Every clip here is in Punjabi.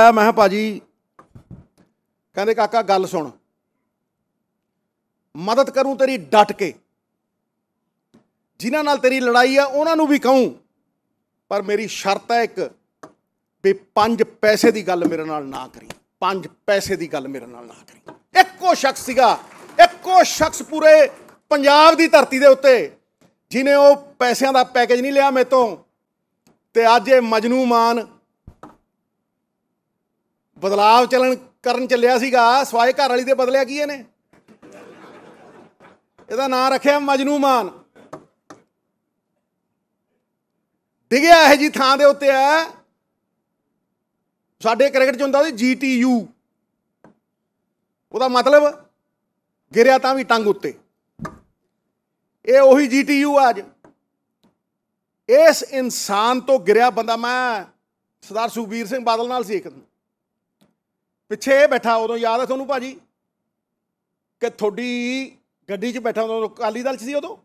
ਮੈਂ ਹਾਂ ਭਾਜੀ ਕਹਿੰਦੇ ਕਾਕਾ ਗੱਲ ਸੁਣ ਮਦਦ ਕਰੂੰ ਤੇਰੀ ਡਟ ਕੇ ਜਿਨ੍ਹਾਂ ਨਾਲ ਤੇਰੀ ਲੜਾਈ ਆ ਉਹਨਾਂ ਨੂੰ ਵੀ ਕਹੂੰ ਪਰ ਮੇਰੀ ਸ਼ਰਤ ਹੈ ਇੱਕ ਵੀ 5 ਪੈਸੇ ਦੀ ਗੱਲ ਮੇਰੇ ਨਾਲ ਨਾ ਕਰੀ 5 ਪੈਸੇ ਦੀ ਗੱਲ ਮੇਰੇ ਨਾਲ ਨਾ ਕਰੀ ਇੱਕੋ ਸ਼ਖਸ ਸੀਗਾ ਇੱਕੋ ਸ਼ਖਸ ਪੂਰੇ ਪੰਜਾਬ ਦੀ ਧਰਤੀ ਦੇ ਉੱਤੇ ਜਿਨੇ ਉਹ ਪੈਸਿਆਂ ਦਾ ਪੈਕੇਜ ਨਹੀਂ ਲਿਆ ਮੇਤੋਂ ਤੇ ਅੱਜ ਇਹ ਮਜਨੂ ਮਾਨ ਬਦਲਾਅ ਚਲਣ ਕਰਨ ਚੱਲਿਆ ਸੀਗਾ ਸਵਾਏ ਘਰ ਵਾਲੀ ਦੇ ਬਦਲਿਆ ਕੀ ਇਹਨੇ ਇਹਦਾ ਨਾਂ ਰੱਖਿਆ ਮਜਨੂਮਾਨ ਡਿਗਿਆ ਇਹ ਜੀ ਥਾਂ ਦੇ ਉੱਤੇ ਆ ਸਾਡੇ ਕ੍ਰਿਕਟ ਚ ਹੁੰਦਾ ਸੀ ਜੀਟੀਯੂ ਉਹਦਾ ਮਤਲਬ ਗਿਰਿਆ ਤਾਂ ਵੀ ਟੰਗ ਉੱਤੇ ਇਹ ਉਹੀ ਜੀਟੀਯੂ ਅੱਜ ਇਸ ਇਨਸਾਨ ਤੋਂ ਗਿਰਿਆ ਬੰਦਾ ਮੈਂ ਸਰਦਾਰ ਸੁਖਬੀਰ ਸਿੰਘ ਬਾਦਲ ਨਾਲ ਸੀ ਇੱਕ ਦਿਨ ਪਿੱਛੇ ਬੈਠਾ ਉਦੋਂ ਯਾਦ ਆ ਤੁਹਾਨੂੰ ਭਾਜੀ ਕਿ ਤੁਹਾਡੀ ਗੱਡੀ 'ਚ ਬੈਠਾ ਉਦੋਂ ਕਾਲੀ ਦਲ 'ਚ ਸੀ ਉਦੋਂ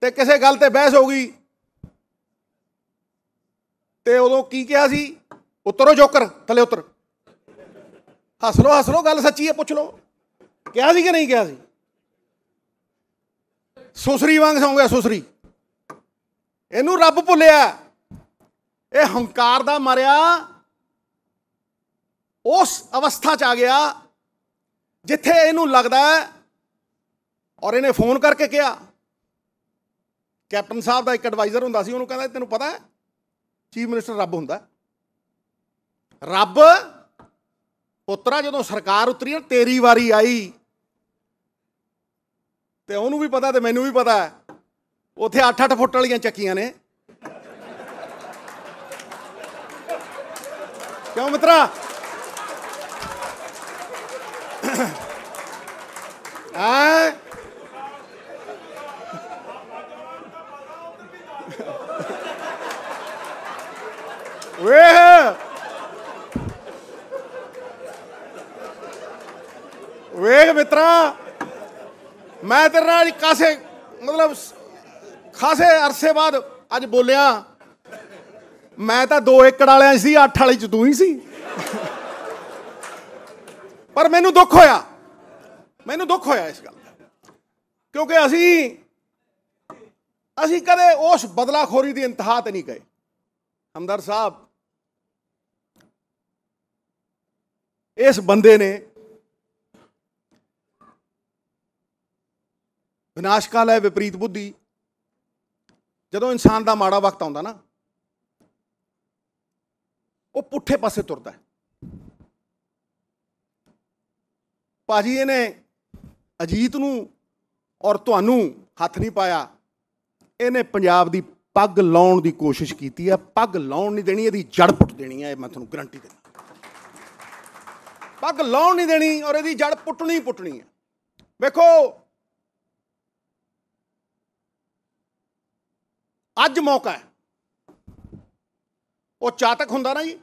ਤੇ ਕਿਸੇ ਗੱਲ ਤੇ ਬਹਿਸ ਹੋ ਗਈ ਤੇ ਉਦੋਂ ਕੀ ਕਿਹਾ ਸੀ ਉਤਰੋ ਜੋਕਰ ਥੱਲੇ ਉਤਰ ਹੱਸ ਲੋ ਹੱਸ ਲੋ ਗੱਲ ਸੱਚੀ ਹੈ ਪੁੱਛ ਲੋ ਕਿਹਾ ਸੀ ਕਿ ਨਹੀਂ ਕਿਹਾ ਸੀ ਸੁਸਰੀ ਵਾਂਗ ਸੌਂ ਗਿਆ ਸੁਸਰੀ ਇਹਨੂੰ ਰੱਬ ਭੁੱਲਿਆ ਇਹ ਹੰਕਾਰ ਦਾ ਮਰਿਆ ਉਸ ਅਵਸਥਾ 'ਚ ਆ ਗਿਆ ਜਿੱਥੇ ਇਹਨੂੰ ਲੱਗਦਾ ਹੈ ਔਰ ਇਹਨੇ ਫੋਨ ਕਰਕੇ ਕਿਹਾ ਕੈਪਟਨ ਸਾਹਿਬ ਦਾ ਇੱਕ ਐਡਵਾਈਜ਼ਰ ਹੁੰਦਾ ਸੀ ਉਹਨੂੰ ਕਹਿੰਦਾ ਤੈਨੂੰ ਪਤਾ ਹੈ ਚੀਫ ਮਿਨਿਸਟਰ ਰੱਬ ਹੁੰਦਾ ਰੱਬ ਪੁੱਤਰਾ ਜਦੋਂ ਸਰਕਾਰ ਉਤਰੀ ਨਾ ਤੇਰੀ ਵਾਰੀ ਆਈ ਤੇ ਉਹਨੂੰ ਵੀ ਪਤਾ ਤੇ ਮੈਨੂੰ ਵੀ ਪਤਾ ਉੱਥੇ 8-8 ਫੁੱਟ ਵਾਲੀਆਂ ਚੱਕੀਆਂ ਨੇ ਕਿਉਂ ਮਿੱਤਰਾ hein? ਵੇ ਵੇ ਮਿੱਤਰਾ ਮੈਂ ਤੇਰੇ ਨਾਲ ਕਾਸੇ ਮਤਲਬ ਖਾਸੇ ਅਰਸੇ ਬਾਅਦ ਅੱਜ ਬੋਲਿਆ ਮੈਂ ਤਾਂ 2 ਏਕੜ ਵਾਲਿਆਂ ਸੀ 8 ਵਾਲੀ ਚ ਤੂੰ ਹੀ ਸੀ ਪਰ ਮੈਨੂੰ ਦੁੱਖ ਹੋਇਆ ਮੈਨੂੰ ਦੁੱਖ ਹੋਇਆ ਇਸ ਗੱਲ ਦਾ ਕਿਉਂਕਿ ਅਸੀਂ ਅਸੀਂ ਕਦੇ ਉਸ ਬਦਲਾਖੋਰੀ ਦੀ ਇੰਤਹਾ ਤੇ ਨਹੀਂ ਗਏ ਹਮਦਰ ਸਾਹਿਬ ਇਸ ਬੰਦੇ ਨੇ ਵਿਨਾਸ਼ਕਾਲ ਹੈ ਵਿਪਰੀਤ ਬੁੱਧੀ ਜਦੋਂ ਇਨਸਾਨ ਦਾ ਮਾੜਾ ਵਕਤ ਆਉਂਦਾ ਨਾ ਉਹ ਪੁੱਠੇ ਪਾਸੇ ਤੁਰਦਾ ਭਾਜੀ ਇਹਨੇ ਅਜੀਤ ਨੂੰ ਔਰ ਤੁਹਾਨੂੰ ਹੱਥ ਨਹੀਂ ਪਾਇਆ ਇਹਨੇ ਪੰਜਾਬ ਦੀ ਪੱਗ ਲਾਉਣ ਦੀ ਕੋਸ਼ਿਸ਼ ਕੀਤੀ ਹੈ ਪੱਗ ਲਾਉਣ ਨਹੀਂ ਦੇਣੀ ਇਹਦੀ ਜੜ ਪੁੱਟ ਦੇਣੀ ਹੈ ਮੈਂ ਤੁਹਾਨੂੰ ਗਰੰਟੀ ਦਿੰਦਾ ਪੱਗ ਲਾਉਣ ਨਹੀਂ ਦੇਣੀ ਔਰ ਇਹਦੀ ਜੜ ਪੁੱਟਣੀ ਪੁੱਟਣੀ ਹੈ ਵੇਖੋ ਅੱਜ ਮੌਕਾ ਹੈ ਉਹ ਚਾਤਕ ਹੁੰਦਾ ਨਾ ਜੀ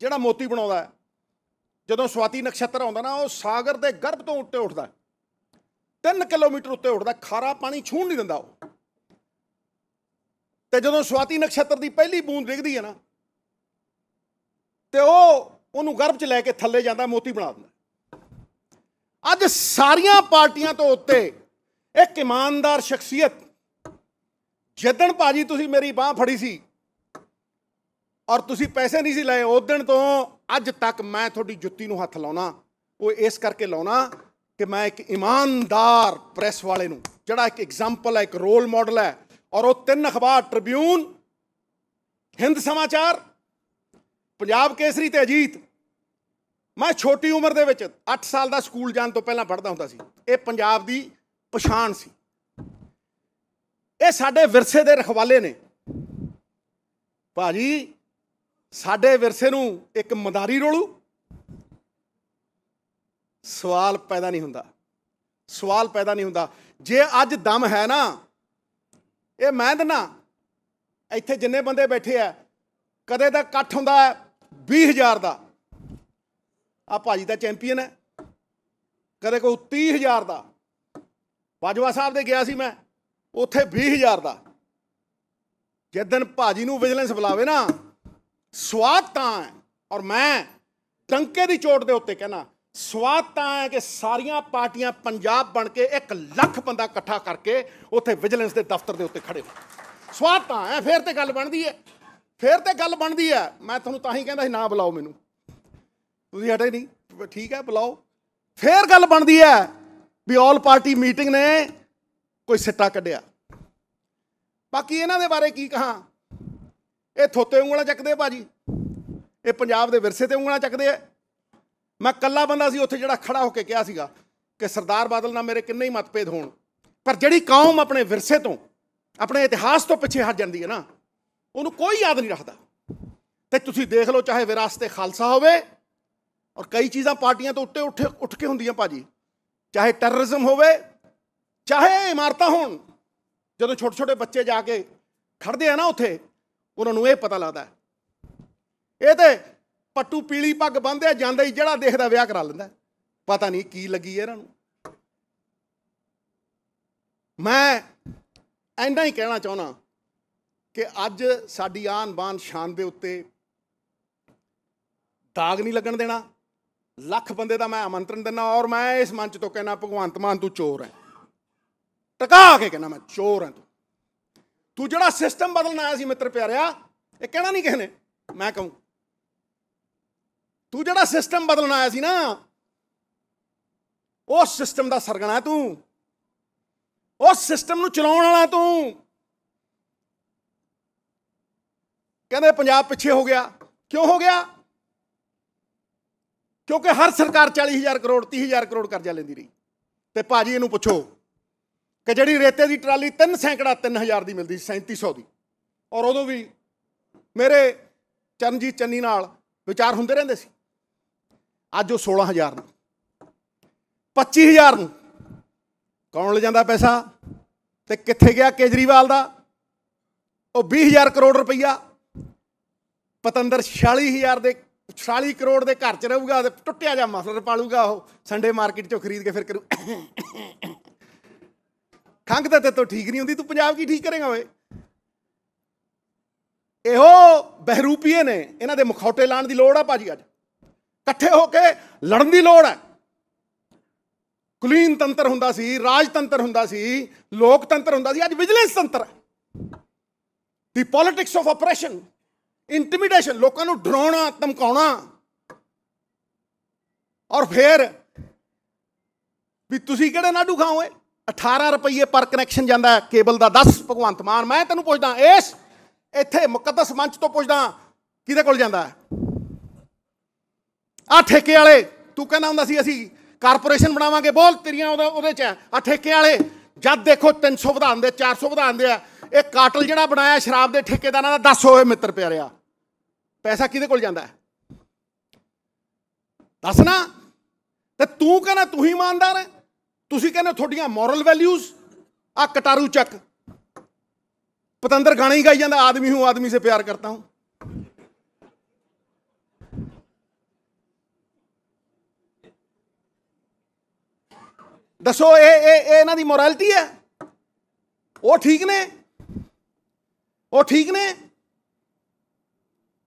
ਜਿਹੜਾ ਮੋਤੀ ਬਣਾਉਂਦਾ ਹੈ ਜਦੋਂ ਸਵਾਤੀ ਨਕਸ਼ਤਰ ਆਉਂਦਾ ਨਾ ਉਹ ਸਾਗਰ ਦੇ ਗਰਭ ਤੋਂ ਉੱਤੇ ਉੱਠਦਾ 3 ਕਿਲੋਮੀਟਰ ਉੱਤੇ ਉੱਠਦਾ ਖਾਰਾ ਪਾਣੀ ਛੂਣ ਨਹੀਂ ਦਿੰਦਾ ਉਹ ਤੇ ਜਦੋਂ ਸਵਾਤੀ ਨਕਸ਼ਤਰ ਦੀ ਪਹਿਲੀ ਬੂੰਦ ਡਿੱਗਦੀ ਹੈ ਨਾ ਤੇ ਉਹ ਉਹਨੂੰ ਗਰਭ 'ਚ ਲੈ ਕੇ ਥੱਲੇ ਜਾਂਦਾ ਮੋਤੀ ਬਣਾ ਦਿੰਦਾ ਅੱਜ ਸਾਰੀਆਂ ਪਾਰਟੀਆਂ ਤੋਂ ਉੱਤੇ ਇੱਕ ਇਮਾਨਦਾਰ ਸ਼ਖਸੀਅਤ ਜਦੋਂ ਭਾਜੀ ਤੁਸੀਂ ਮੇਰੀ ਬਾਹ ਫੜੀ ਸੀ ਔਰ ਤੁਸੀਂ ਪੈਸੇ ਨਹੀਂ ਸੀ ਲਏ ਉਸ ਦਿਨ ਤੋਂ ਅੱਜ ਤੱਕ ਮੈਂ ਤੁਹਾਡੀ ਜੁੱਤੀ ਨੂੰ ਹੱਥ ਲਾਉਣਾ ਉਹ ਇਸ ਕਰਕੇ ਲਾਉਣਾ ਕਿ ਮੈਂ ਇੱਕ ਇਮਾਨਦਾਰ ਪ੍ਰੈਸ ਵਾਲੇ ਨੂੰ ਜਿਹੜਾ ਇੱਕ ਐਗਜ਼ਾਮਪਲ ਹੈ ਇੱਕ ਰੋਲ ਮਾਡਲ ਹੈ ਔਰ ਉਹ ਤਿੰਨ ਅਖਬਾਰ ਟ੍ਰਿਬਿਊਨ ਹਿੰਦ ਸਮਾਚਾਰ ਪੰਜਾਬ ਕੇਸਰੀ ਤੇ ਅਜੀਤ ਮੈਂ ਛੋਟੀ ਉਮਰ ਦੇ ਵਿੱਚ 8 ਸਾਲ ਦਾ ਸਕੂਲ ਜਾਣ ਤੋਂ ਪਹਿਲਾਂ ਪੜ੍ਹਦਾ ਹੁੰਦਾ ਸੀ ਇਹ ਪੰਜਾਬ ਦੀ ਪਛਾਣ ਸੀ ਇਹ ਸਾਡੇ ਵਿਰਸੇ ਦੇ ਰਖਵਾਲੇ ਨੇ ਭਾਜੀ ਸਾਡੇ ਵਿਰਸੇ ਨੂੰ ਇੱਕ ਮਦਾਰੀ ਰੋਲੂ ਸਵਾਲ ਪੈਦਾ ਨਹੀਂ ਹੁੰਦਾ ਸਵਾਲ ਪੈਦਾ ਨਹੀਂ ਹੁੰਦਾ ਜੇ ਅੱਜ ਦਮ ਹੈ ਨਾ ਇਹ ਮੈਂ ਦਨਾ ਇੱਥੇ ਜਿੰਨੇ ਬੰਦੇ ਬੈਠੇ ਆ ਕਦੇ ਦਾ ਇਕੱਠ ਹੁੰਦਾ 20000 ਦਾ ਆ ਭਾਜੀ ਦਾ ਚੈਂਪੀਅਨ ਹੈ ਕਦੇ ਕੋਈ 30000 ਦਾ ਬਾਜਵਾ ਸਾਹਿਬ ਦੇ ਗਿਆ ਸੀ ਮੈਂ ਉੱਥੇ 20000 ਦਾ ਜਿੱਦਨ ਭਾਜੀ ਨੂੰ ਵਿਜੀਲੈਂਸ ਬੁਲਾਵੇ ਨਾ ਸਵਾਦ ਤਾਂ ਹੈ ਔਰ ਮੈਂ ਟੰਕੇ ਦੀ ਚੋਟ ਦੇ ਉੱਤੇ ਕਹਿਣਾ ਸਵਾਦ ਤਾਂ ਹੈ ਕਿ ਸਾਰੀਆਂ ਪਾਰਟੀਆਂ ਪੰਜਾਬ ਬਣ ਕੇ 1 ਲੱਖ ਬੰਦਾ ਇਕੱਠਾ ਕਰਕੇ ਉੱਥੇ ਵਿਜੀਲੈਂਸ ਦੇ ਦਫ਼ਤਰ ਦੇ ਉੱਤੇ ਖੜੇ ਹੋ ਸਵਾਦ ਤਾਂ ਹੈ ਫੇਰ ਤੇ ਗੱਲ ਬਣਦੀ ਹੈ ਫੇਰ ਤੇ ਗੱਲ ਬਣਦੀ ਹੈ ਮੈਂ ਤੁਹਾਨੂੰ ਤਾਂ ਹੀ ਕਹਿੰਦਾ ਸੀ ਨਾ ਬੁਲਾਓ ਮੈਨੂੰ ਤੁਸੀਂ ਹਟੇ ਨਹੀਂ ਠੀਕ ਹੈ ਬੁਲਾਓ ਫੇਰ ਗੱਲ ਬਣਦੀ ਹੈ ਵੀ ਆਲ ਪਾਰਟੀ ਮੀਟਿੰਗ ਨੇ ਕੋਈ ਸਿੱਟਾ ਕੱਢਿਆ ਬਾਕੀ ਇਹਨਾਂ ਦੇ ਬਾਰੇ ਕੀ ਕਹਾਂ ਇਹ ਥੋਤੇ ਉਂਗਲਾਂ ਚੱਕਦੇ ਭਾਜੀ ਇਹ ਪੰਜਾਬ ਦੇ ਵਿਰਸੇ ਤੇ ਉਂਗਲਾਂ ਚੱਕਦੇ ਆ ਮੈਂ ਕੱਲਾ ਬੰਦਾ ਸੀ ਉੱਥੇ ਜਿਹੜਾ ਖੜਾ ਹੋ ਕੇ ਕਿਹਾ ਸੀਗਾ ਕਿ ਸਰਦਾਰ ਬਾਦਲ ਨਾਲ ਮੇਰੇ ਕਿੰਨੇ ਹੀ ਮਤਭੇਦ ਹੋਣ ਪਰ ਜਿਹੜੀ ਕੌਮ ਆਪਣੇ ਵਿਰਸੇ ਤੋਂ ਆਪਣੇ ਇਤਿਹਾਸ ਤੋਂ ਪਿੱਛੇ ਹਟ ਜਾਂਦੀ ਹੈ ਨਾ ਉਹਨੂੰ ਕੋਈ ਯਾਦ ਨਹੀਂ ਰੱਖਦਾ ਤੇ ਤੁਸੀਂ ਦੇਖ ਲਓ ਚਾਹੇ ਵਿਰਾਸਤੇ ਖਾਲਸਾ ਹੋਵੇ ਔਰ ਕਈ ਚੀਜ਼ਾਂ ਪਾਰਟੀਆਂ ਤੋਂ ਉੱਤੇ ਉੱਠ ਉੱਠ ਕੇ ਹੁੰਦੀਆਂ ਭਾਜੀ ਚਾਹੇ ਟੈਰਰਿਜ਼ਮ ਹੋਵੇ ਚਾਹੇ ਇਮਾਰਤਾਂ ਹੋਣ ਜਦੋਂ ਛੋਟੇ ਛੋਟੇ ਬੱਚੇ ਜਾ ਕੇ ਖੜਦੇ ਆ ਨਾ ਉੱਥੇ ਉਹਨਾਂ ਨੂੰ ਇਹ ਪਤਾ ਲੱਗਦਾ ਇਹ ਤੇ ਪੱਟੂ ਪੀਲੀ ਪੱਗ ਬੰਨਦੇ ਜਾਂਦਾ ਹੀ ਜਿਹੜਾ ਦੇਖਦਾ ਵਿਆਹ ਕਰਾ ਲੈਂਦਾ ਪਤਾ ਨਹੀਂ ਕੀ ਲੱਗੀ ਇਹਨਾਂ ਨੂੰ ਮੈਂ ਐਨਾ ਹੀ ਕਹਿਣਾ ਚਾਹਣਾ ਕਿ ਅੱਜ ਸਾਡੀ ਆਨ ਬਾਨ ਸ਼ਾਨ ਦੇ ਉੱਤੇ ਦਾਗ ਨਹੀਂ ਲੱਗਣ ਦੇਣਾ ਲੱਖ ਬੰਦੇ ਦਾ ਮੈਂ ਆਮੰਤਰਣ ਦਿੰਦਾ ਔਰ ਮੈਂ ਇਸ ਮੰਚ ਤੋਂ ਕਹਿਣਾ ਭਗਵੰਤ ਮਾਨ ਤੂੰ ਚੋਰ ਹੈ ਟਕਾ ਕੇ ਕਹਿਣਾ ਮੈਂ ਚੋਰ ਹਾਂ ਤੂੰ ਤੂੰ ਜਿਹੜਾ ਸਿਸਟਮ ਬਦਲਣਾ ਆਇਆ ਸੀ ਮਿੱਤਰ ਪਿਆਰਿਆ ਇਹ ਕਹਿਣਾ ਨਹੀਂ ਕਿਸ ਨੇ ਮੈਂ ਕਹੂੰ ਤੂੰ ਜਿਹੜਾ ਸਿਸਟਮ ਬਦਲਣਾ ਆਇਆ ਸੀ ਨਾ ਉਹ ਸਿਸਟਮ ਦਾ ਸਰਗਣਾ ਤੂੰ ਉਹ ਸਿਸਟਮ ਨੂੰ ਚਲਾਉਣ ਵਾਲਾ ਤੂੰ ਕਹਿੰਦੇ ਪੰਜਾਬ ਪਿੱਛੇ ਹੋ ਗਿਆ ਕਿਉਂ ਹੋ ਗਿਆ ਕਿਉਂਕਿ ਹਰ ਸਰਕਾਰ 40000 ਕਰੋੜ 30000 ਕਰੋੜ ਕਰਜ਼ਾ ਲੈਂਦੀ ਰਹੀ ਤੇ ਭਾਜੀ ਇਹਨੂੰ ਪੁੱਛੋ ਕਿ ਜਿਹੜੀ ਰੇਤੇ ਦੀ ਟਰਾਲੀ 3 ਸੈਂਕੜਾ 3000 ਦੀ ਮਿਲਦੀ ਸੀ 3700 ਦੀ ਔਰ ਉਦੋਂ ਵੀ ਮੇਰੇ ਚਰਨਜੀਤ ਚੰਨੀ ਨਾਲ ਵਿਚਾਰ ਹੁੰਦੇ ਰਹਿੰਦੇ ਸੀ ਅੱਜ ਉਹ 16000 ਨੂੰ 25000 ਨੂੰ ਕੌਣ ਲੈ ਜਾਂਦਾ ਪੈਸਾ ਤੇ ਕਿੱਥੇ ਗਿਆ ਕੇਜਰੀਵਾਲ ਦਾ ਉਹ 20000 ਕਰੋੜ ਰੁਪਈਆ ਪਤੰਦਰ 46000 ਦੇ 40 ਕਰੋੜ ਦੇ ਘਰ 'ਚ ਰਹੂਗਾ ਤੇ ਟੁੱਟਿਆ ਜਾ ਮਫਲਰ ਪਾਲੂਗਾ ਉਹ ਸੰਡੇ ਮਾਰਕੀਟ 'ਚੋਂ ਖਰੀਦ ਕੇ ਫਿਰ ਕਰੂ ਖੰਗ ਤਾਂ ਤੇਤੋਂ ਠੀਕ ਨਹੀਂ ਹੁੰਦੀ ਤੂੰ ਪੰਜਾਬ ਕੀ ਠੀਕ ਕਰੇਗਾ ਓਏ ਇਹੋ ਬਹਿਰੂਪੀਏ ਨੇ ਇਹਨਾਂ ਦੇ ਮੁਖੌਟੇ ਲਾਣ ਦੀ ਲੋੜ ਆ ਭਾਜੀ ਅੱਜ ਇਕੱਠੇ ਹੋ ਕੇ ਲੜਨ ਦੀ ਲੋੜ ਆ ਕੁਲੀਨ ਤੰਤਰ ਹੁੰਦਾ ਸੀ ਰਾਜਤੰਤਰ ਹੁੰਦਾ ਸੀ ਲੋਕਤੰਤਰ ਹੁੰਦਾ ਸੀ ਅੱਜ ਵਿਜੀਲੈਂਸ ਤੰਤਰ ਹੈ ਦੀ ਪੋਲਿਟਿਕਸ ਆਫ ਆਪਰੇਸ਼ਨ ਇੰਟੀਮੀਡੇਸ਼ਨ ਲੋਕਾਂ ਨੂੰ ਡਰਾਉਣਾ ਧਮਕਾਉਣਾ ਔਰ ਫੇਰ ਵੀ ਤੁਸੀਂ ਕਿਹੜੇ ਨਾਡੂ ਖਾਓਏ 18 ਰੁਪਏ ਪਰ ਕਨੈਕਸ਼ਨ ਜਾਂਦਾ ਕੇਬਲ ਦਾ 10 ਭਗਵੰਤ ਮਾਨ ਮੈਂ ਤੈਨੂੰ ਪੁੱਛਦਾ ਇਸ ਇੱਥੇ ਮੁਕੱਦਸ ਮੰਚ ਤੋਂ ਪੁੱਛਦਾ ਕਿਹਦੇ ਕੋਲ ਜਾਂਦਾ ਆ ਠੇਕੇ ਵਾਲੇ ਤੂੰ ਕਹਿੰਦਾ ਹੁੰਦਾ ਸੀ ਅਸੀਂ ਕਾਰਪੋਰੇਸ਼ਨ ਬਣਾਵਾਂਗੇ ਬੋਲ ਤੇਰੀਆਂ ਉਹਦੇ ਉਹਦੇ ਚ ਆ ਠੇਕੇ ਵਾਲੇ ਜਦ ਦੇਖੋ 300 ਵਧਾਉਣ ਦੇ 400 ਵਧਾਉਣ ਦੇ ਆ ਇਹ ਕਾਟਲ ਜਿਹੜਾ ਬਣਾਇਆ ਸ਼ਰਾਬ ਦੇ ਠੇਕੇਦਾਰਾਂ ਦਾ 10 ਹੋਏ ਮਿੱਤਰ ਪਿਆਰਿਆ ਪੈਸਾ ਕਿਹਦੇ ਕੋਲ ਜਾਂਦਾ ਦੱਸ ਨਾ ਤੇ ਤੂੰ ਕਹਿੰਦਾ ਤੂੰ ਹੀ ਇਮਾਨਦਾਰ ਹੈ ਤੁਸੀਂ ਕਹਿੰਦੇ ਤੁਹਾਡੀਆਂ ਮੋਰਲ ਵੈਲਿਊਜ਼ ਆ ਕਟਾਰੂ ਚੱਕ ਪਤੰਦਰ ਗਾਣਾ ਹੀ ਗਾਈ ਜਾਂਦਾ ਆਦਮੀ ਹੂੰ ਆਦਮੀ ਸੇ ਪਿਆਰ ਕਰਤਾ ਹੂੰ ਦੱਸੋ ਇਹ ਇਹ ਇਹ ਇਹਨਾਂ ਦੀ ਮੋਰੈਲਿਟੀ ਹੈ ਉਹ ਠੀਕ ਨੇ ਉਹ ਠੀਕ ਨੇ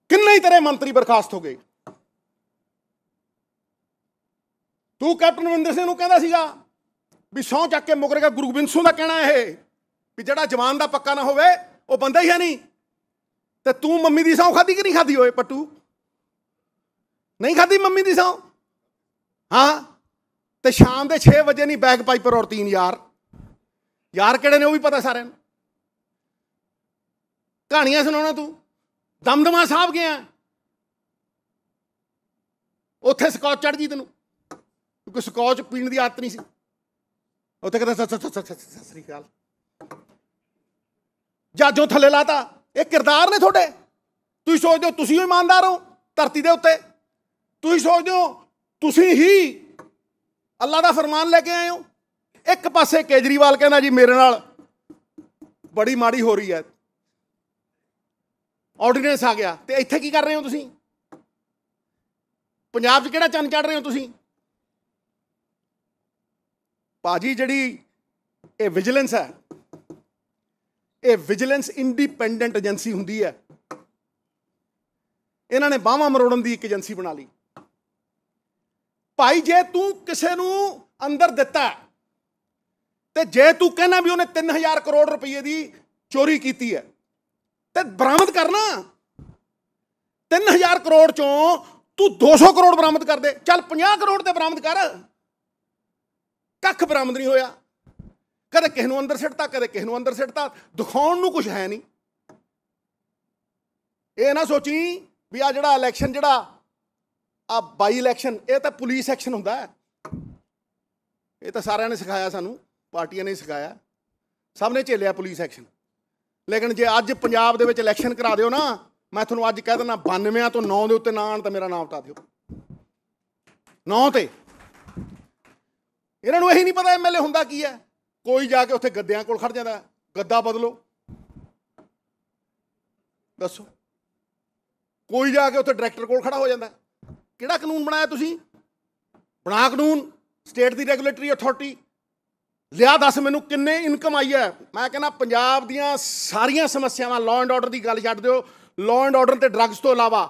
ਕਿੰਨੇ ਹੀ ਮੰਤਰੀ ਬਰਖਾਸਤ ਹੋ ਗਏ ਤੂੰ ਕੈਪਟਨ ਵਿੰਦਰ ਸਿੰਘ ਨੂੰ ਕਹਿੰਦਾ ਸੀਗਾ ਵੀ ਸੌ ਚੱਕ ਕੇ ਮੁਕਰੇਗਾ ਗੁਰੂ ਗੋਬਿੰਦ ਸਿੰਘ ਦਾ ਕਹਿਣਾ ਇਹ ਵੀ ਜਿਹੜਾ ਜਵਾਨ ਦਾ ਪੱਕਾ ਨਾ ਹੋਵੇ ਉਹ ਬੰਦਾ ਹੀ ਹੈ ਨਹੀਂ ਤੇ ਤੂੰ ਮੰਮੀ ਦੀ ਸੌ ਖਾਦੀ ਕਿ ਨਹੀਂ ਖਾਦੀ ਓਏ ਪੱਟੂ ਨਹੀਂ ਖਾਦੀ ਮੰਮੀ ਦੀ ਸੌ ਹਾਂ ਤੇ ਸ਼ਾਮ ਦੇ 6 ਵਜੇ ਨਹੀਂ ਬੈਗ ਪਾਈ ਔਰ ਤੀਨ ਯਾਰ ਯਾਰ ਕਿਹੜੇ ਨੇ ਉਹ ਵੀ ਪਤਾ ਸਾਰਿਆਂ ਨੂੰ ਕਹਾਣੀਆਂ ਸੁਣਾਉਣਾ ਤੂੰ ਦਮਦਮਾ ਸਾਹਿਬ ਗਿਆ ਉੱਥੇ ਸਕੌਚ ਚੜ ਗਈ ਤੈਨੂੰ ਕਿਉਂਕਿ ਸਕੌਚ ਪੀਣ ਦੀ ਆਦਤ ਨਹੀਂ ਸੀ ਉੱਥੇ ਕਹਿੰਦਾ ਸਤ ਸ੍ਰੀ ਅਕਾਲ ਜੋ ਥੱਲੇ ਲਾਤਾ ਇਹ ਕਿਰਦਾਰ ਨੇ ਤੁਹਾਡੇ ਤੁਸੀਂ ਸੋਚਦੇ ਹੋ ਤੁਸੀਂ ਹੀ ਇਮਾਨਦਾਰ ਹੋ ਧਰਤੀ ਦੇ ਉੱਤੇ ਤੁਸੀਂ ਸੋਚਦੇ ਹੋ ਤੁਸੀਂ ਹੀ ਅੱਲਾ ਦਾ ਫਰਮਾਨ ਲੈ ਕੇ ਆਏ ਹੋ ਇੱਕ ਪਾਸੇ ਕੇਜਰੀਵਾਲ ਕਹਿੰਦਾ ਜੀ ਮੇਰੇ ਨਾਲ ਬੜੀ ਮਾੜੀ ਹੋ ਰਹੀ ਹੈ ਆਰਡੀਨੈਂਸ ਆ ਗਿਆ ਤੇ ਇੱਥੇ ਕੀ ਕਰ ਰਹੇ ਹੋ ਤੁਸੀਂ ਪੰਜਾਬ 'ਚ ਕਿਹੜਾ ਚੰਨ ਚੜ ਰਹੇ ਹੋ ਤੁਸੀਂ ਭਾਜੀ ਜਿਹੜੀ ਇਹ ਵਿਜੀਲੈਂਸ ਹੈ ਇਹ ਵਿਜੀਲੈਂਸ ਇੰਡੀਪੈਂਡੈਂਟ ਏਜੰਸੀ ਹੁੰਦੀ ਹੈ ਇਹਨਾਂ ਨੇ ਬਾਹਾਂ ਮਰੋੜਨ ਦੀ ਇੱਕ ਏਜੰਸੀ ਬਣਾ ਲਈ ਭਾਈ ਜੇ ਤੂੰ ਕਿਸੇ ਨੂੰ ਅੰਦਰ ਦਿੱਤਾ ਤੇ ਜੇ ਤੂੰ ਕਹਿਣਾ ਵੀ ਉਹਨੇ 3000 ਕਰੋੜ ਰੁਪਏ ਦੀ ਚੋਰੀ ਕੀਤੀ ਹੈ ਤੇ ਬਰਾਮਦ ਕਰਨਾ 3000 ਕਰੋੜ ਚੋਂ ਤੂੰ 200 ਕਰੋੜ ਬਰਾਮਦ ਕਰ ਦੇ ਚੱਲ 50 ਕਰੋੜ ਤੇ ਬਰਾਮਦ ਕਰ ਕੱਖ ਬਰਾਮਦ ਨਹੀਂ ਹੋਇਆ ਕਦੇ ਕਿਸ ਨੂੰ ਅੰਦਰ ਸਿੱਟਤਾ ਕਦੇ ਕਿਸ ਨੂੰ ਅੰਦਰ ਸਿੱਟਤਾ ਦਿਖਾਉਣ ਨੂੰ ਕੁਝ ਹੈ ਨਹੀਂ ਇਹ ਨਾ ਸੋਚੀ ਵੀ ਆ ਜਿਹੜਾ ਇਲੈਕਸ਼ਨ ਜਿਹੜਾ ਆ ਬਾਈ ਇਲੈਕਸ਼ਨ ਇਹ ਤਾਂ ਪੁਲਿਸ ਐਕਸ਼ਨ ਹੁੰਦਾ ਹੈ ਇਹ ਤਾਂ ਸਾਰਿਆਂ ਨੇ ਸਿਖਾਇਆ ਸਾਨੂੰ ਪਾਰਟੀਆਂ ਨੇ ਸਿਖਾਇਆ ਸਭ ਨੇ ਝੇਲਿਆ ਪੁਲਿਸ ਐਕਸ਼ਨ ਲੇਕਿਨ ਜੇ ਅੱਜ ਪੰਜਾਬ ਦੇ ਵਿੱਚ ਇਲੈਕਸ਼ਨ ਕਰਾ ਦਿਓ ਨਾ ਮੈਂ ਤੁਹਾਨੂੰ ਅੱਜ ਕਹਿ ਦਿੰਦਾ 92 ਤੋਂ 9 ਦੇ ਉੱਤੇ ਨਾ ਆਣ ਤਾਂ ਮੇਰਾ ਨਾਮ ਤਾਂ ਦਿਓ 9 ਤੇ ਇਹਨਾਂ ਨੂੰ ਇਹੀ ਨਹੀਂ ਪਤਾ ਐਮਐਲਏ ਹੁੰਦਾ ਕੀ ਹੈ ਕੋਈ ਜਾ ਕੇ ਉੱਥੇ ਗੱਦਿਆਂ ਕੋਲ ਖੜ ਜਾਂਦਾ ਗੱਦਾ ਬਦਲੋ ਦੱਸੋ ਕੋਈ ਜਾ ਕੇ ਉੱਥੇ ਡਾਇਰੈਕਟਰ ਕੋਲ ਖੜਾ ਹੋ ਜਾਂਦਾ ਕਿਹੜਾ ਕਾਨੂੰਨ ਬਣਾਇਆ ਤੁਸੀਂ ਬਣਾ ਕਾਨੂੰਨ ਸਟੇਟ ਦੀ ਰੈਗੂਲੇਟਰੀ ਅਥਾਰਟੀ ਲਿਆ ਦੱਸ ਮੈਨੂੰ ਕਿੰਨੇ ਇਨਕਮ ਆਈ ਹੈ ਮੈਂ ਕਹਿੰਦਾ ਪੰਜਾਬ ਦੀਆਂ ਸਾਰੀਆਂ ਸਮੱਸਿਆਵਾਂ ਲਾਅ ਐਂਡ ਆਰਡਰ ਦੀ ਗੱਲ ਛੱਡ ਦਿਓ ਲਾਅ ਐਂਡ ਆਰਡਰ ਤੇ ਡਰੱਗਸ ਤੋਂ ਇਲਾਵਾ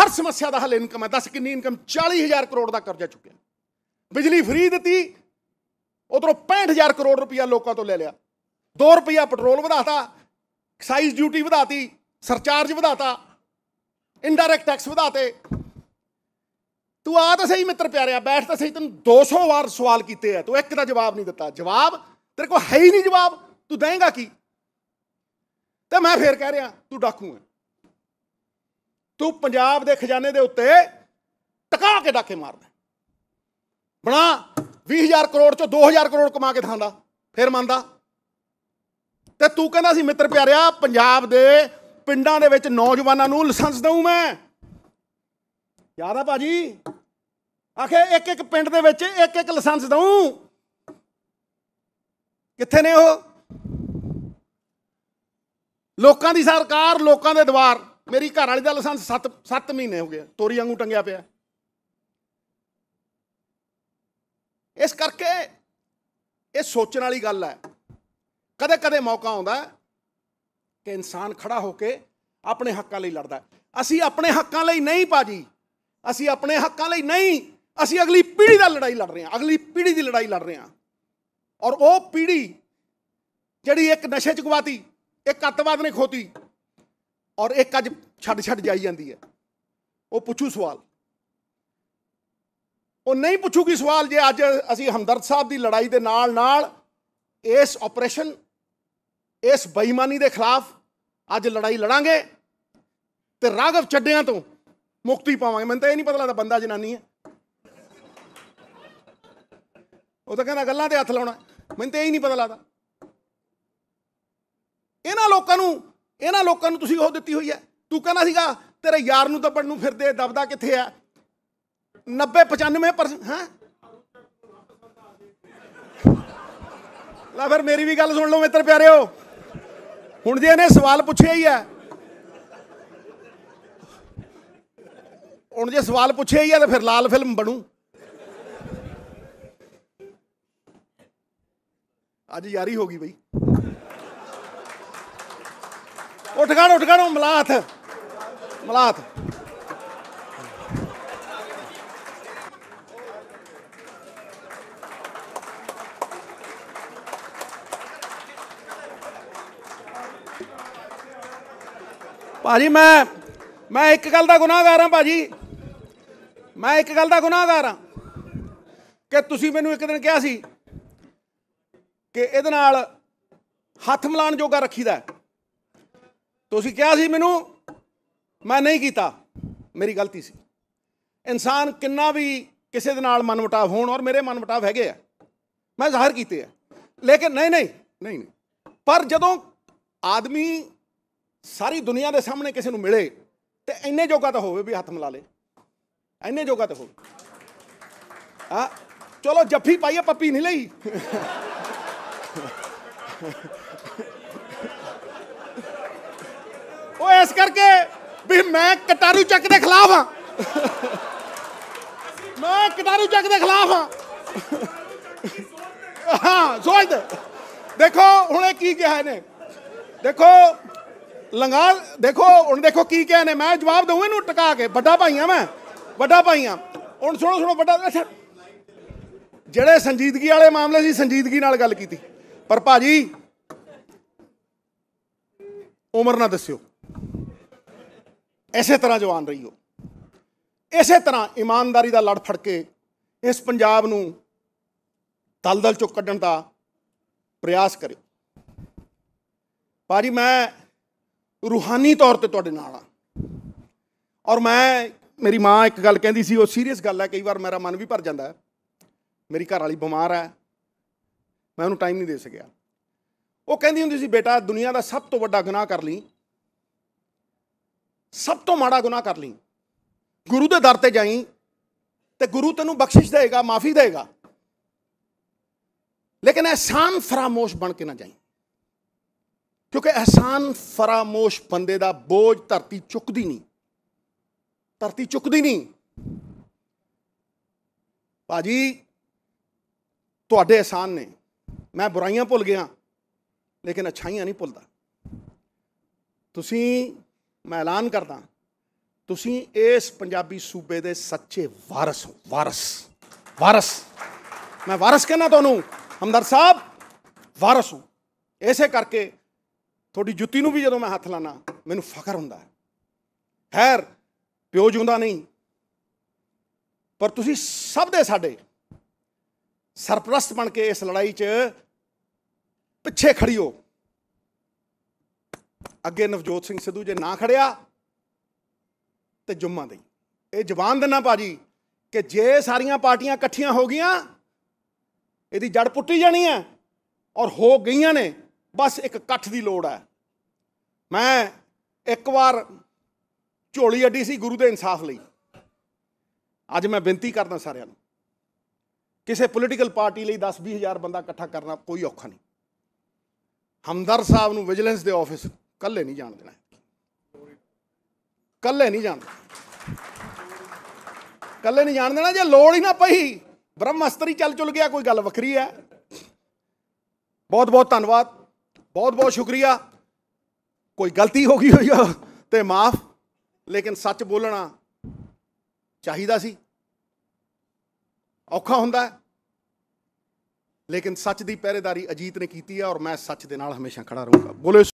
ਹਰ ਸਮੱਸਿਆ ਦਾ ਹੱਲ ਇਨਕਮ ਹੈ ਦੱਸ ਕਿੰਨੀ ਇਨਕਮ 40000 ਕਰੋੜ ਦਾ ਕਰਜ਼ਾ ਚੁੱਕਿਆ ਬਿਜਲੀ ਫ੍ਰੀ ਦਿੱਤੀ ਉਧਰੋਂ 65000 ਕਰੋੜ ਰੁਪਇਆ ਲੋਕਾਂ ਤੋਂ ਲੈ ਲਿਆ 2 ਰੁਪਇਆ ਪੈਟਰੋਲ ਵਧਾਤਾ ਐਕਸਾਈਜ਼ ਡਿਊਟੀ ਵਧਾਤੀ ਸਰਚਾਰਜ ਵਧਾਤਾ ਇਨਡਾਇਰੈਕਟ ਟੈਕਸ ਵਧਾਤੇ ਤੂੰ ਆ ਤਾਂ ਸਹੀ ਮਿੱਤਰ ਪਿਆਰਿਆ ਬੈਠ ਤਾਂ ਸਹੀ ਤੈਨੂੰ 200 ਵਾਰ ਸਵਾਲ ਕੀਤੇ ਆ ਤੂੰ ਇੱਕ ਦਾ ਜਵਾਬ ਨਹੀਂ ਦਿੱਤਾ ਜਵਾਬ ਤੇਰੇ ਕੋਲ ਹੈ ਹੀ ਨਹੀਂ ਜਵਾਬ ਤੂੰ ਦੇਂਗਾ ਕੀ ਤੇ ਮੈਂ ਫੇਰ ਕਹਿ ਰਿਹਾ ਤੂੰ ਡਾਕੂ ਹੈ ਤੂੰ ਪੰਜਾਬ ਦੇ ਖਜ਼ਾਨੇ ਦੇ ਉੱਤੇ ਟਕਾ ਕੇ ਡਾਕੇ ਮਾਰਦਾ ਬਣਾ 20000 ਕਰੋੜ ਚੋਂ 2000 ਕਰੋੜ ਕਮਾ ਕੇ ਦਿਖਾਉਂਦਾ ਫਿਰ ਮੰਨਦਾ ਤੇ ਤੂੰ ਕਹਿੰਦਾ ਸੀ ਮਿੱਤਰ ਪਿਆਰਿਆ ਪੰਜਾਬ ਦੇ ਪਿੰਡਾਂ ਦੇ ਵਿੱਚ ਨੌਜਵਾਨਾਂ ਨੂੰ ਲਾਇਸੈਂਸ ਦਊ ਮੈਂ ਯਾਦ ਆ ਭਾਜੀ ਆਖੇ ਇੱਕ ਇੱਕ ਪਿੰਡ ਦੇ ਵਿੱਚ ਇੱਕ ਇੱਕ ਲਾਇਸੈਂਸ ਦਊ ਕਿੱਥੇ ਨੇ ਉਹ ਲੋਕਾਂ ਦੀ ਸਰਕਾਰ ਲੋਕਾਂ ਦੇ ਦਵਾਰ ਮੇਰੀ ਘਰ ਵਾਲੀ ਦਾ ਲਾਇਸੈਂਸ 7 7 ਮਹੀਨੇ ਹੋ ਗਏ ਤੋਰੀ ਵਾਂਗੂ ਟੰਗਿਆ ਪਿਆ ਇਸ ਕਰਕੇ ਇਹ ਸੋਚਣ ਵਾਲੀ ਗੱਲ ਹੈ ਕਦੇ ਕਦੇ ਮੌਕਾ ਆਉਂਦਾ ਕਿ ਇਨਸਾਨ ਖੜਾ ਹੋ ਕੇ ਆਪਣੇ ਹੱਕਾਂ ਲਈ ਲੜਦਾ ਅਸੀਂ ਆਪਣੇ ਹੱਕਾਂ ਲਈ ਨਹੀਂ ਪਾਜੀ ਅਸੀਂ ਆਪਣੇ ਹੱਕਾਂ ਲਈ ਨਹੀਂ ਅਸੀਂ ਅਗਲੀ ਪੀੜ੍ਹੀ ਦਾ ਲੜਾਈ ਲੜ ਰਹੇ ਹਾਂ ਅਗਲੀ ਪੀੜ੍ਹੀ ਦੀ ਲੜਾਈ ਲੜ ਰਹੇ ਹਾਂ ਔਰ ਉਹ ਪੀੜ੍ਹੀ ਜਿਹੜੀ ਇੱਕ ਨਸ਼ੇ ਚ ਗਵਾਤੀ ਇੱਕ ਅੱਤਵਾਦ ਨੇ ਖੋਤੀ ਔਰ ਇੱਕ ਅੱਜ ਛੱਡ ਛੱਡ ਜਾਈ ਜਾਂਦੀ ਹੈ ਉਹ ਪੁੱਛੂ ਸਵਾਲ ਉਹ ਨਹੀਂ ਪੁੱਛੂਗੀ ਸਵਾਲ ਜੇ ਅੱਜ ਅਸੀਂ ਹਮਦਰਦ ਸਾਹਿਬ ਦੀ ਲੜਾਈ ਦੇ ਨਾਲ ਨਾਲ ਇਸ ਆਪਰੇਸ਼ਨ ਇਸ ਬੇਈਮਾਨੀ ਦੇ ਖਿਲਾਫ ਅੱਜ ਲੜਾਈ ਲੜਾਂਗੇ ਤੇ ਰਾਗਵ ਚੱਡਿਆਂ ਤੋਂ ਮੁਕਤੀ ਪਾਵਾਂਗੇ ਮੈਨੂੰ ਤਾਂ ਇਹ ਨਹੀਂ ਪਤਾ ਲੱਗਦਾ ਬੰਦਾ ਜਨਾਨੀ ਹੈ ਉਹ ਤਾਂ ਕਹਿੰਦਾ ਗੱਲਾਂ ਤੇ ਹੱਥ ਲਾਉਣਾ ਮੈਨੂੰ ਤਾਂ ਇਹ ਨਹੀਂ ਪਤਾ ਲੱਗਦਾ ਇਹਨਾਂ ਲੋਕਾਂ ਨੂੰ ਇਹਨਾਂ ਲੋਕਾਂ ਨੂੰ ਤੁਸੀਂ ਉਹ ਦਿੱਤੀ ਹੋਈ ਹੈ ਤੂੰ ਕਹਿੰਦਾ ਸੀਗਾ ਤੇਰੇ ਯਾਰ ਨੂੰ ਦੱਬਣ ਨੂੰ ਫਿਰਦੇ ਦਬਦਾ ਕਿੱਥੇ ਆ 90 95% ਹਾਂ ਫਿਰ ਮੇਰੀ ਵੀ ਗੱਲ ਸੁਣ ਲਓ ਮਿੱਤਰ ਪਿਆਰਿਓ ਹੁਣ ਜੇ ਇਹਨੇ ਸਵਾਲ ਪੁੱਛਿਆ ਹੀ ਆ ਹੁਣ ਜੇ ਸਵਾਲ ਪੁੱਛਿਆ ਹੀ ਆ ਤਾਂ ਫਿਰ ਲਾਲ ਫਿਲਮ ਬਣੂ ਅੱਜ ਯਾਰੀ ਹੋ ਗਈ ਬਈ ਉੱਠ ਗਾਣ ਉੱਠ ਗਾਣ ਮਲਾਥ ਮਲਾਥ ਭਾਜੀ ਮੈਂ ਮੈਂ ਇੱਕ ਗੱਲ ਦਾ ਗੁਨਾਹਗਾਰ ਹਾਂ ਭਾਜੀ ਮੈਂ ਇੱਕ ਗੱਲ ਦਾ ਗੁਨਾਹਗਾਰ ਹਾਂ ਕਿ ਤੁਸੀਂ ਮੈਨੂੰ ਇੱਕ ਦਿਨ ਕਿਹਾ ਸੀ ਕਿ ਇਹਦੇ ਨਾਲ ਹੱਥ ਮਿਲਾਣ ਜੋਗਾ ਰੱਖੀਦਾ ਤੁਸੀਂ ਕਿਹਾ ਸੀ ਮੈਨੂੰ ਮੈਂ ਨਹੀਂ ਕੀਤਾ ਮੇਰੀ ਗਲਤੀ ਸੀ ਇਨਸਾਨ ਕਿੰਨਾ ਵੀ ਕਿਸੇ ਦੇ ਨਾਲ ਮਨਮਟਾਵ ਹੋਣ ਔਰ ਮੇਰੇ ਮਨਮਟਾਵ ਹੈਗੇ ਆ ਮੈਂ ਜ਼ਾਹਰ ਕੀਤੇ ਆ ਲੇਕਿਨ ਨਹੀਂ ਨਹੀਂ ਨਹੀਂ ਪਰ ਜਦੋਂ ਆਦਮੀ ਸਾਰੀ ਦੁਨੀਆ ਦੇ ਸਾਹਮਣੇ ਕਿਸੇ ਨੂੰ ਮਿਲੇ ਤੇ ਇੰਨੇ ਜੋਗਾ ਤਾਂ ਹੋਵੇ ਵੀ ਹੱਥ ਮਿਲਾ ਲੇ ਇੰਨੇ ਜੋਗਾ ਤਾਂ ਹੋਵੇ ਆ ਚਲੋ ਜੱਫੀ ਪਾਈਏ ਪੱਪੀ ਨਹੀਂ ਲਈ ਉਹ ਇਸ ਕਰਕੇ ਵੀ ਮੈਂ ਕਟਾਰੂ ਚੱਕ ਦੇ ਖਿਲਾਫ ਹਾਂ ਮੈਂ ਕਟਾਰੂ ਚੱਕ ਦੇ ਖਿਲਾਫ ਹਾਂ ਹਾਂ ਸੋਚ ਦੇਖੋ ਹੁਣੇ ਕੀ ਕਿਹਾ ਇਹਨੇ ਦੇਖੋ ਲੰਗਾ ਦੇਖੋ ਹੁਣ ਦੇਖੋ ਕੀ ਕਹਿੰਦੇ ਮੈਂ ਜਵਾਬ ਦਊਂ ਇਹਨੂੰ ਟਕਾ ਕੇ ਵੱਡਾ ਭਾਈਆਂ ਮੈਂ ਵੱਡਾ ਭਾਈਆਂ ਹੁਣ ਸੁਣੋ ਸੁਣੋ ਵੱਡਾ ਜਿਹੜੇ ਸੰਜੀਦਗੀ ਵਾਲੇ ਮਾਮਲੇ ਸੀ ਸੰਜੀਦਗੀ ਨਾਲ ਗੱਲ ਕੀਤੀ ਪਰ ਭਾਜੀ ਉਮਰ ਨਾ ਦੱਸਿਓ ਐਸੇ ਤਰ੍ਹਾਂ ਜਵਾਨ ਰਹੀਓ ਐਸੇ ਤਰ੍ਹਾਂ ਇਮਾਨਦਾਰੀ ਦਾ ਲੜ ਫੜ ਕੇ ਇਸ ਪੰਜਾਬ ਨੂੰ ਦਲਦਲ ਚੋਂ ਕੱਢਣ ਦਾ ਪ੍ਰਯਾਸ ਕਰਿਓ ਭਾਜੀ ਮੈਂ ਰੂਹਾਨੀ ਤੌਰ ਤੇ ਤੁਹਾਡੇ ਨਾਲ ਆ ਔਰ ਮੈਂ ਮੇਰੀ ਮਾਂ ਇੱਕ ਗੱਲ ਕਹਿੰਦੀ ਸੀ ਉਹ ਸੀਰੀਅਸ ਗੱਲ ਹੈ ਕਈ ਵਾਰ ਮੇਰਾ ਮਨ ਵੀ ਭਰ ਜਾਂਦਾ ਮੇਰੀ ਘਰ ਵਾਲੀ ਬਿਮਾਰ ਹੈ ਮੈਂ ਉਹਨੂੰ ਟਾਈਮ ਨਹੀਂ ਦੇ ਸਕਿਆ ਉਹ ਕਹਿੰਦੀ ਹੁੰਦੀ ਸੀ ਬੇਟਾ ਦੁਨੀਆ ਦਾ ਸਭ ਤੋਂ ਵੱਡਾ ਗੁਨਾਹ ਕਰ ਲਈ ਸਭ ਤੋਂ ਮਾੜਾ ਗੁਨਾਹ ਕਰ ਲਈ ਗੁਰੂ ਦੇ ਦਰ ਤੇ ਜਾਈ ਤੇ ਗੁਰੂ ਤੈਨੂੰ ਬਖਸ਼ਿਸ਼ ਦੇਗਾ ਮਾਫੀ ਦੇਗਾ ਲੇਕਿਨ ਅਹਿਸਾਨ ਫਰਾਮੋਸ਼ ਬਣ ਕੇ ਨਾ ਜਾਈ ਕਿਉਂਕਿ ਅਹਿਸਾਨ ਫਰਾਮੋਸ਼ ਬੰਦੇ ਦਾ ਬੋਝ ਧਰਤੀ ਚੁੱਕਦੀ ਨਹੀਂ ਧਰਤੀ ਚੁੱਕਦੀ ਨਹੀਂ ਭਾਜੀ ਤੁਹਾਡੇ ਅਹਿਸਾਨ ਨੇ ਮੈਂ ਬੁਰਾਈਆਂ ਭੁੱਲ ਗਿਆ ਲੇਕਿਨ ਅਛਾਈਆਂ ਨਹੀਂ ਭੁੱਲਦਾ ਤੁਸੀਂ ਮੈਂ ਐਲਾਨ ਕਰਦਾ ਤੁਸੀਂ ਇਸ ਪੰਜਾਬੀ ਸੂਬੇ ਦੇ ਸੱਚੇ ਵਾਰਿਸ ਹੋ ਵਾਰਿਸ ਵਾਰਿਸ ਮੈਂ ਵਾਰਿਸ ਕਹਿੰਦਾ ਤੁਹਾਨੂੰ ਹਮਦਰ ਸਾਹਿਬ ਵਾਰਿਸ ਹੋ ਐਸੇ ਕਰਕੇ ਤੁਹਾਡੀ ਜੁੱਤੀ ਨੂੰ ਵੀ ਜਦੋਂ ਮੈਂ ਹੱਥ ਲਾਣਾ ਮੈਨੂੰ ਫਖਰ ਹੁੰਦਾ ਹੈ ਖੈਰ ਪਿਓ ਜੁੰਦਾ ਨਹੀਂ ਪਰ ਤੁਸੀਂ ਸਭ ਦੇ ਸਾਡੇ ਸਰਪ੍ਰਸਤ ਬਣ ਕੇ ਇਸ ਲੜਾਈ 'ਚ ਪਿੱਛੇ ਖੜੀ ਹੋ ਅੱਗੇ ਨਵਜੋਤ ਸਿੰਘ ਸਿੱਧੂ ਜੇ ਨਾ ਖੜਿਆ ਤੇ ਜੁਮਾ ਦੇ ਇਹ ਜਵਾਨ ਦਿੰਨਾ ਭਾਜੀ ਕਿ ਜੇ ਸਾਰੀਆਂ ਪਾਰਟੀਆਂ ਇਕੱਠੀਆਂ ਹੋ ਗਈਆਂ ਇਹਦੀ ਜੜ ਪੁੱਟੀ ਜਾਣੀ ਹੈ ਔਰ ਹੋ ਗਈਆਂ ਨੇ ਬਸ ਇੱਕ ਇਕੱਠ ਦੀ ਲੋੜ ਹੈ ਮੈਂ ਇੱਕ ਵਾਰ ਝੋਲੀ ਅੱਡੀ ਸੀ ਗੁਰੂ ਦੇ ਇਨਸਾਫ ਲਈ ਅੱਜ ਮੈਂ ਬੇਨਤੀ ਕਰਦਾ ਸਾਰਿਆਂ ਨੂੰ ਕਿਸੇ ਪੋਲੀਟੀਕਲ ਪਾਰਟੀ ਲਈ 10-20 ਹਜ਼ਾਰ ਬੰਦਾ ਇਕੱਠਾ ਕਰਨਾ ਕੋਈ ਔਖਾ ਨਹੀਂ ਹਮਦਰ ਸਾਹਿਬ ਨੂੰ ਵਿਜੀਲੈਂਸ ਦੇ ਆਫਿਸ ਕੱਲੇ ਨਹੀਂ ਜਾਣ ਦੇਣਾ ਕੱਲੇ ਨਹੀਂ ਜਾਣ ਕੱਲੇ ਨਹੀਂ ਜਾਣ ਦੇਣਾ ਜੇ ਲੋੜ ਹੀ ਨਾ ਪਈ ਬ੍ਰਹਮਸਤਰੀ ਚੱਲ ਚੁਲ ਗਿਆ ਕੋਈ ਗੱਲ ਵੱਖਰੀ ਹੈ ਬਹੁਤ ਬਹੁਤ ਧੰਨਵਾਦ ਬਹੁਤ ਬਹੁਤ ਸ਼ੁਕਰੀਆ ਕੋਈ ਗਲਤੀ ਹੋ ਗਈ ਹੋਈ ਆ ਤੇ ਮਾਫ ਲੇਕਿਨ ਸੱਚ ਬੋਲਣਾ ਚਾਹੀਦਾ ਸੀ ਔਖਾ ਹੁੰਦਾ ਲੇਕਿਨ ਸੱਚ ਦੀ ਪਹਿਰੇਦਾਰੀ ਅਜੀਤ ਨੇ ਕੀਤੀ ਆ ਔਰ ਮੈਂ ਸੱਚ ਦੇ ਨਾਲ ਹਮੇਸ਼ਾ ਖੜਾ ਰਹੂੰਗਾ ਬੋਲੇ